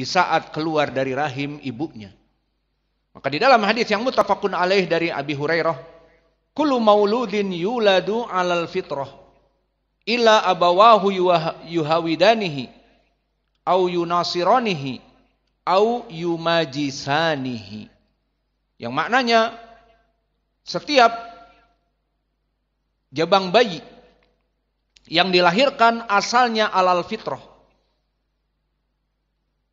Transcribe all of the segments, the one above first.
di saat keluar dari rahim ibunya. Maka di dalam hadis yang mutafakun alaih dari Abi Hurairah, Kulu mauludin yuladu 'alal fitrah ila abawahu yuhawidanihi au yunasironihi, au yumajisanihi." Yang maknanya setiap jabang bayi yang dilahirkan asalnya alal fitrah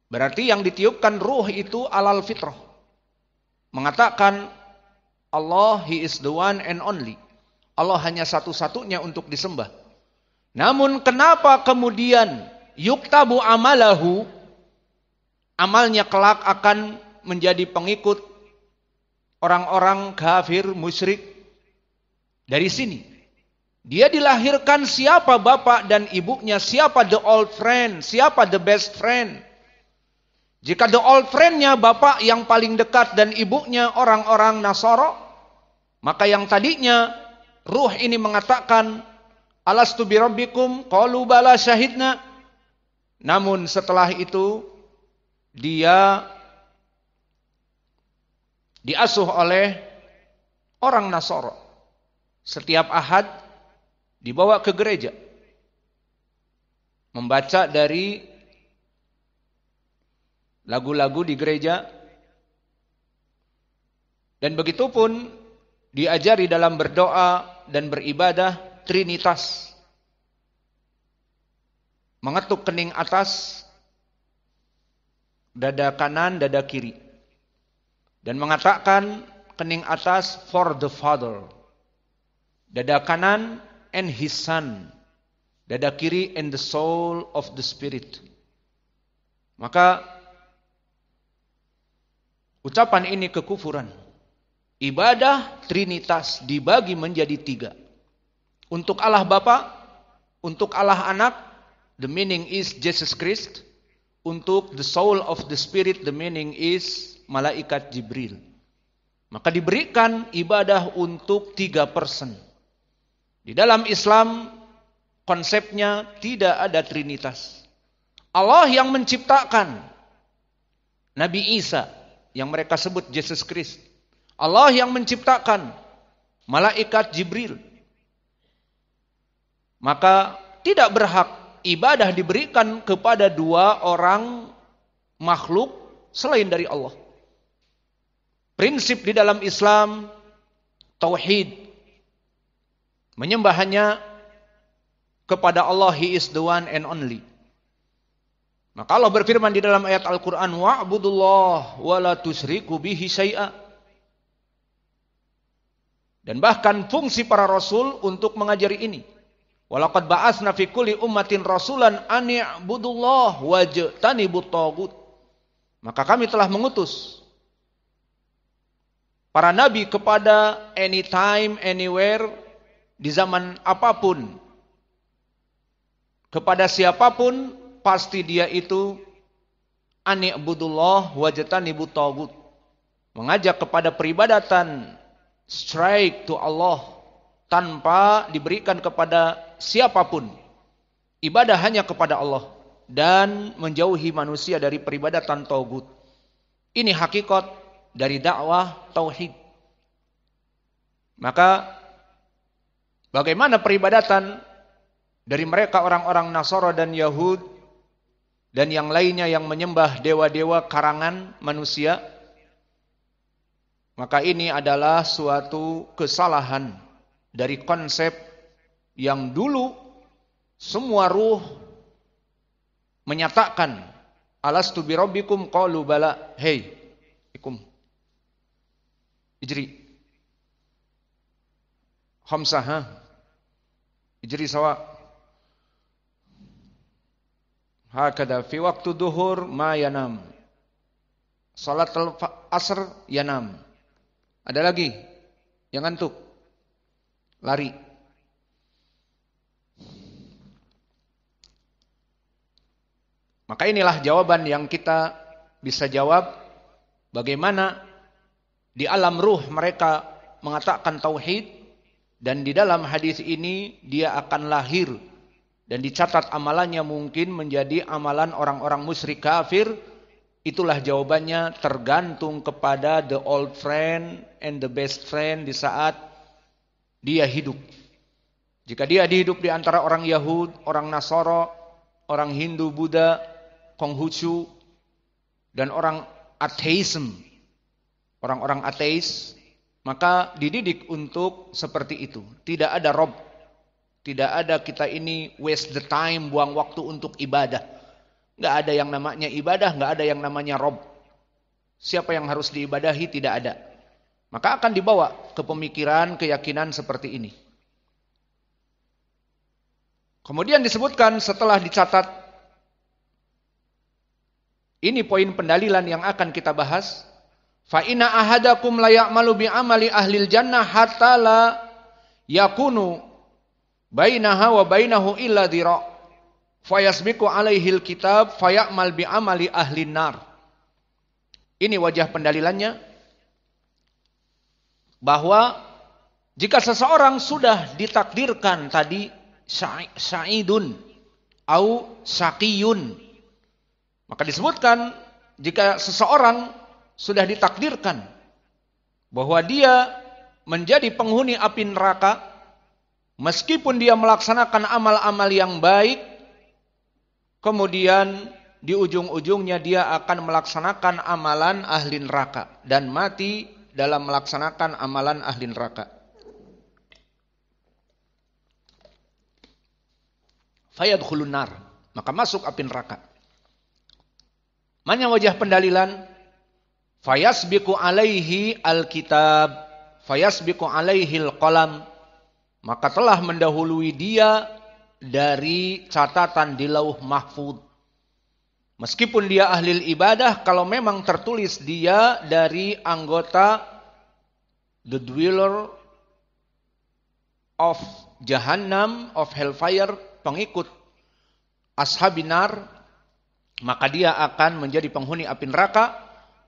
Berarti yang ditiupkan ruh itu alal fitrah. Mengatakan Allah he is the one and only. Allah hanya satu-satunya untuk disembah. Namun kenapa kemudian yuktabu amalahu amalnya kelak akan menjadi pengikut orang-orang kafir musyrik dari sini. Dia dilahirkan siapa bapak dan ibunya, siapa the old friend, siapa the best friend. Jika the old friend-nya bapak yang paling dekat dan ibunya orang-orang Nasoro, maka yang tadinya ruh ini mengatakan, Alastu birabbikum qalu bala syahidna. Namun setelah itu dia diasuh oleh orang Nasoro. Setiap ahad dibawa ke gereja. Membaca dari lagu-lagu di gereja. Dan begitu pun diajari dalam berdoa dan beribadah trinitas. Mengetuk kening atas, dada kanan, dada kiri. Dan mengatakan kening atas for the Father. Dada kanan and his son. Dada kiri and the soul of the spirit. Maka Ucapan ini kekufuran. Ibadah Trinitas dibagi menjadi tiga. Untuk Allah Bapa, untuk Allah Anak, the meaning is Jesus Christ. Untuk the soul of the Spirit, the meaning is Malaikat Jibril. Maka diberikan ibadah untuk tiga person. Di dalam Islam, konsepnya tidak ada Trinitas. Allah yang menciptakan Nabi Isa, yang mereka sebut Yesus Kristus. Allah yang menciptakan malaikat Jibril. Maka tidak berhak ibadah diberikan kepada dua orang makhluk selain dari Allah. Prinsip di dalam Islam tauhid. Menyembah hanya kepada Allah He is the one and only. Maka Allah berfirman di dalam ayat Al-Quran, wa'budullah wa la tusriku bihi say'a. Dan bahkan fungsi para rasul untuk mengajari ini. Walakad ba'asna fi kulli ummatin rasulan ani'budullah i'budullah wajtanibut tagut. Maka kami telah mengutus para nabi kepada anytime, anywhere, di zaman apapun, kepada siapapun pasti dia itu ani'budullah ibu taubut Mengajak kepada peribadatan strike to Allah tanpa diberikan kepada siapapun. Ibadah hanya kepada Allah dan menjauhi manusia dari peribadatan taubut Ini hakikat dari dakwah tauhid. Maka bagaimana peribadatan dari mereka orang-orang Nasara dan Yahud dan yang lainnya yang menyembah dewa-dewa karangan manusia, maka ini adalah suatu kesalahan dari konsep yang dulu semua ruh menyatakan alastu birobikum qalu bala hei ikum ijri khamsah ijri sawa Hakada fi waktu duhur ma yanam. Salat asr yanam. Ada lagi yang ngantuk. Lari. Maka inilah jawaban yang kita bisa jawab bagaimana di alam ruh mereka mengatakan tauhid dan di dalam hadis ini dia akan lahir dan dicatat amalannya mungkin menjadi amalan orang-orang musyrik kafir itulah jawabannya tergantung kepada the old friend and the best friend di saat dia hidup jika dia dihidup di antara orang Yahud, orang Nasoro, orang Hindu, Buddha, Konghucu, dan orang ateisme, orang-orang ateis, maka dididik untuk seperti itu. Tidak ada rob, tidak ada kita ini waste the time, buang waktu untuk ibadah. Nggak ada yang namanya ibadah, nggak ada yang namanya rob. Siapa yang harus diibadahi tidak ada. Maka akan dibawa ke pemikiran, keyakinan seperti ini. Kemudian disebutkan setelah dicatat, ini poin pendalilan yang akan kita bahas. Fa'ina ahadakum layak malubi amali ahlil jannah hatta la yakunu bainaha wa bainahu illa dhira fayasbiku alaihil kitab fayamal bi amali ahli nar ini wajah pendalilannya bahwa jika seseorang sudah ditakdirkan tadi sa'idun au saqiyun maka disebutkan jika seseorang sudah ditakdirkan bahwa dia menjadi penghuni api neraka Meskipun dia melaksanakan amal-amal yang baik, kemudian di ujung-ujungnya dia akan melaksanakan amalan ahli neraka dan mati dalam melaksanakan amalan ahli neraka. Fayadkhulun nar, maka masuk api neraka. Mana wajah pendalilan? Fayasbiku alaihi alkitab, fayasbiku alaihi alqalam, maka telah mendahului dia dari catatan di lauh mahfud. Meskipun dia ahli ibadah, kalau memang tertulis dia dari anggota the dweller of Jahannam of Hellfire, pengikut ashabinar, maka dia akan menjadi penghuni api neraka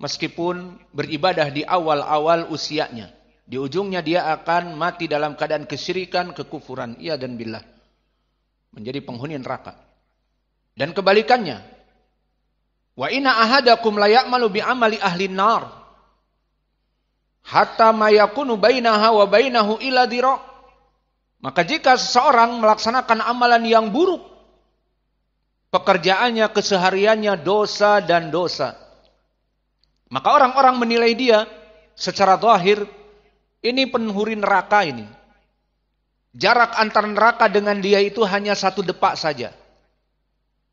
meskipun beribadah di awal-awal usianya. Di ujungnya dia akan mati dalam keadaan kesyirikan, kekufuran, Ia dan billah. Menjadi penghuni neraka. Dan kebalikannya. Wa ina ahadakum layak malu bi amali ahli nar. Hatta mayakunu bainaha wa bainahu ila dira. Maka jika seseorang melaksanakan amalan yang buruk, pekerjaannya, kesehariannya dosa dan dosa. Maka orang-orang menilai dia secara zahir ini penhuri neraka ini. Jarak antar neraka dengan dia itu hanya satu depak saja.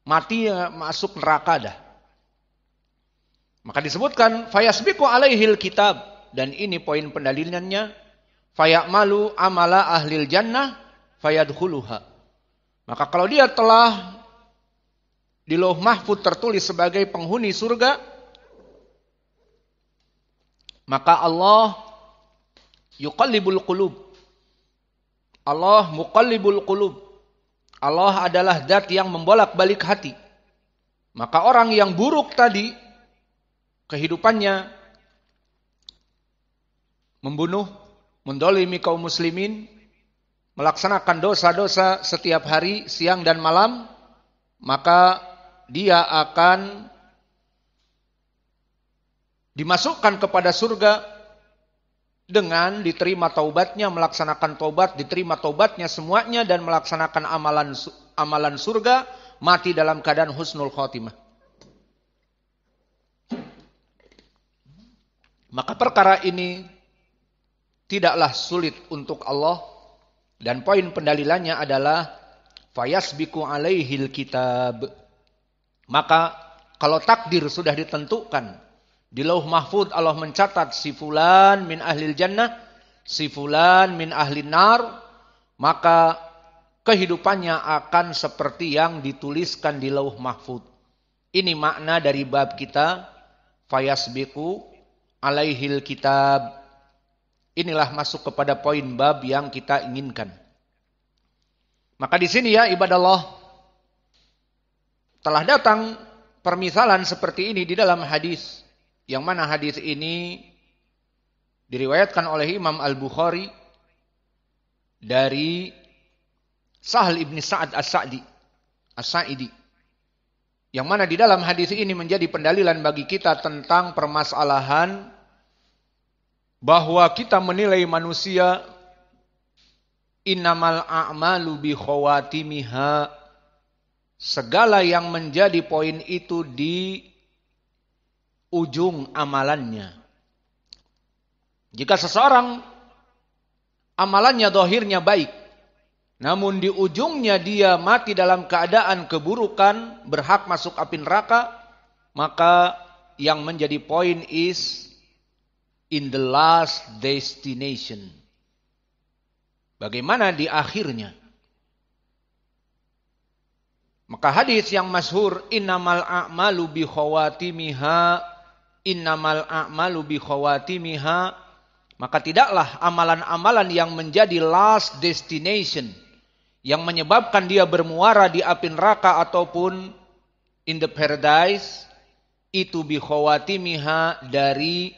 Mati ya masuk neraka dah. Maka disebutkan fayasbiqu alaihil kitab dan ini poin pendalilannya fayamalu amala ahlil jannah fayadkhuluha. Maka kalau dia telah di Lauh Mahfud tertulis sebagai penghuni surga, maka Allah yuqallibul qulub. Allah muqallibul qulub. Allah adalah zat yang membolak-balik hati. Maka orang yang buruk tadi kehidupannya membunuh, mendolimi kaum muslimin, melaksanakan dosa-dosa setiap hari, siang dan malam, maka dia akan dimasukkan kepada surga dengan diterima taubatnya, melaksanakan taubat, diterima taubatnya semuanya dan melaksanakan amalan amalan surga, mati dalam keadaan husnul khotimah. Maka perkara ini tidaklah sulit untuk Allah dan poin pendalilannya adalah fayasbiku alaihil kitab. Maka kalau takdir sudah ditentukan di lauh mahfud Allah mencatat si fulan min ahlil jannah, si fulan min ahlin nar, maka kehidupannya akan seperti yang dituliskan di lauh mahfud. Ini makna dari bab kita, fayasbiku alaihil kitab. Inilah masuk kepada poin bab yang kita inginkan. Maka di sini ya ibadah Allah telah datang permisalan seperti ini di dalam hadis yang mana hadis ini diriwayatkan oleh Imam Al-Bukhari dari Sahal ibni Sa'ad As-Sa'di. As-Sa'idi. Yang mana di dalam hadis ini menjadi pendalilan bagi kita tentang permasalahan bahwa kita menilai manusia innamal a'malu bi khawatimiha segala yang menjadi poin itu di ujung amalannya. Jika seseorang amalannya dohirnya baik, namun di ujungnya dia mati dalam keadaan keburukan, berhak masuk api neraka, maka yang menjadi poin is in the last destination. Bagaimana di akhirnya? Maka hadis yang masyhur innamal a'malu bi khawatimiha innamal a'malu bi khawatimiha maka tidaklah amalan-amalan yang menjadi last destination yang menyebabkan dia bermuara di api neraka ataupun in the paradise itu bi khawatimiha dari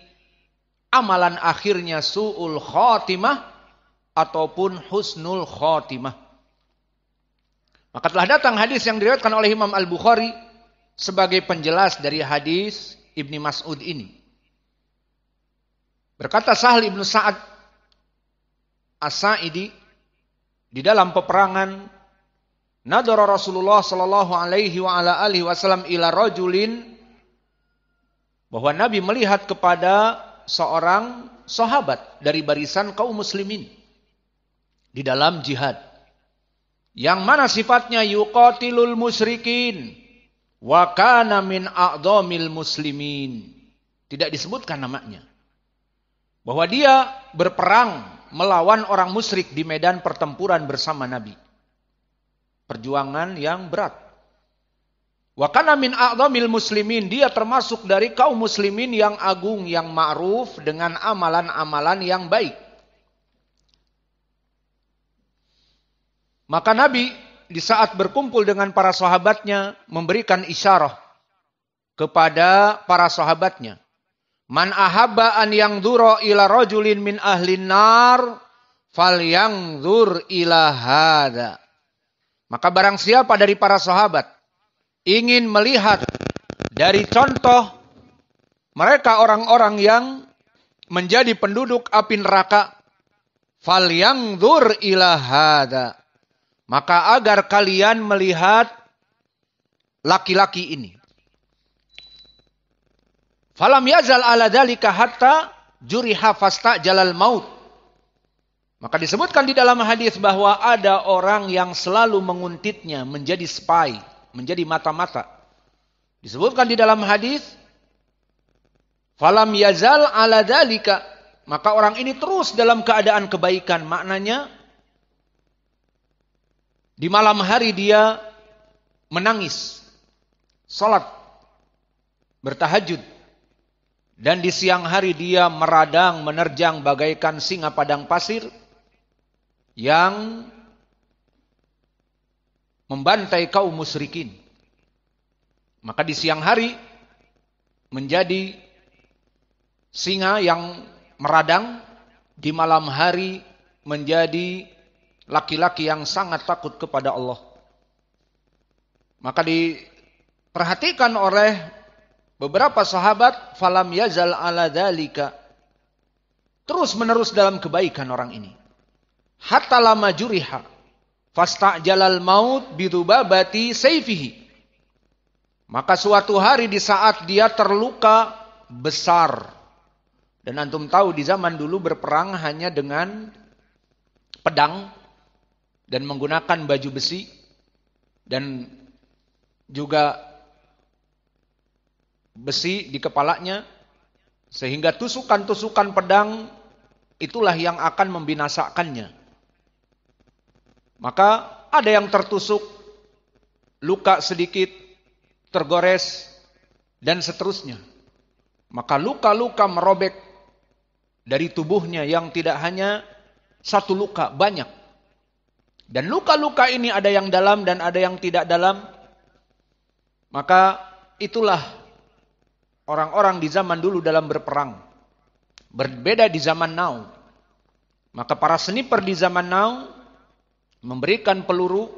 amalan akhirnya suul khatimah ataupun husnul khatimah maka telah datang hadis yang diriwayatkan oleh Imam Al-Bukhari sebagai penjelas dari hadis Ibni Mas'ud ini. Berkata Sahal Ibnu Sa'ad As-Sa'idi di dalam peperangan Nadara Rasulullah sallallahu alaihi wa ala alihi wasallam ila rajulin bahwa Nabi melihat kepada seorang sahabat dari barisan kaum muslimin di dalam jihad yang mana sifatnya yuqatilul musyrikin Wa kana min a'dhamil muslimin. Tidak disebutkan namanya. Bahwa dia berperang melawan orang musyrik di medan pertempuran bersama Nabi. Perjuangan yang berat. Wa kana min a'dhamil muslimin. Dia termasuk dari kaum muslimin yang agung, yang ma'ruf dengan amalan-amalan yang baik. Maka Nabi di saat berkumpul dengan para sahabatnya memberikan isyarah kepada para sahabatnya. Man ahabba an yang duro ila rojulin min ahlin nar fal yang dur ila hada. Maka barang siapa dari para sahabat ingin melihat dari contoh mereka orang-orang yang menjadi penduduk api neraka fal yang dur ila hada maka agar kalian melihat laki-laki ini. Falam yazal ala dalika hatta juri hafasta jalal maut. Maka disebutkan di dalam hadis bahwa ada orang yang selalu menguntitnya menjadi spy, menjadi mata-mata. Disebutkan di dalam hadis, falam yazal ala dalika. Maka orang ini terus dalam keadaan kebaikan. Maknanya di malam hari dia menangis, sholat, bertahajud, dan di siang hari dia meradang menerjang bagaikan singa padang pasir yang membantai kaum musyrikin. Maka di siang hari menjadi singa yang meradang, di malam hari menjadi laki-laki yang sangat takut kepada Allah. Maka diperhatikan oleh beberapa sahabat falam yazal ala dalika. terus menerus dalam kebaikan orang ini. Hatta lama juriha jalal maut bidubabati seifihi. Maka suatu hari di saat dia terluka besar dan antum tahu di zaman dulu berperang hanya dengan pedang dan menggunakan baju besi dan juga besi di kepalanya sehingga tusukan-tusukan pedang itulah yang akan membinasakannya. Maka ada yang tertusuk, luka sedikit, tergores, dan seterusnya. Maka luka-luka merobek dari tubuhnya yang tidak hanya satu luka, banyak. Dan luka-luka ini ada yang dalam dan ada yang tidak dalam. Maka itulah orang-orang di zaman dulu dalam berperang. Berbeda di zaman now. Maka para sniper di zaman now memberikan peluru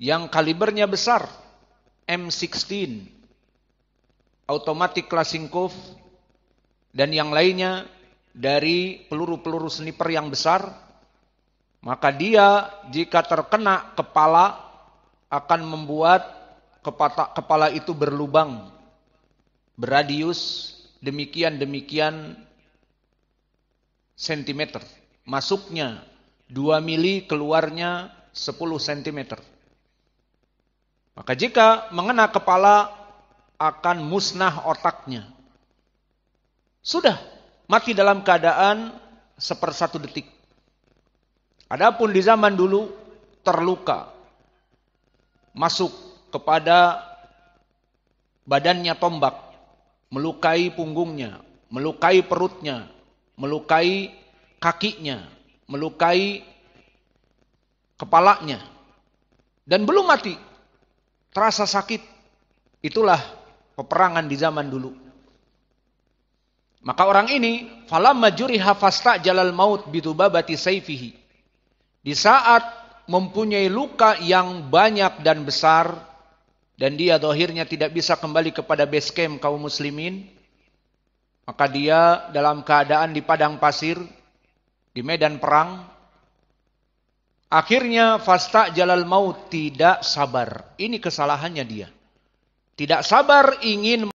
yang kalibernya besar. M16, automatic Klasinkov. dan yang lainnya dari peluru-peluru sniper yang besar maka dia jika terkena kepala akan membuat kepala, itu berlubang, beradius demikian-demikian sentimeter. Masuknya 2 mili, keluarnya 10 cm. Maka jika mengena kepala akan musnah otaknya. Sudah mati dalam keadaan sepersatu detik. Adapun di zaman dulu terluka masuk kepada badannya tombak, melukai punggungnya, melukai perutnya, melukai kakinya, melukai kepalanya dan belum mati. Terasa sakit. Itulah peperangan di zaman dulu. Maka orang ini falam majuri hafasta jalal maut bitubabati saifihi. Di saat mempunyai luka yang banyak dan besar dan dia dohirnya tidak bisa kembali kepada base camp kaum muslimin, maka dia dalam keadaan di padang pasir, di medan perang, Akhirnya fasta jalal maut tidak sabar. Ini kesalahannya dia. Tidak sabar ingin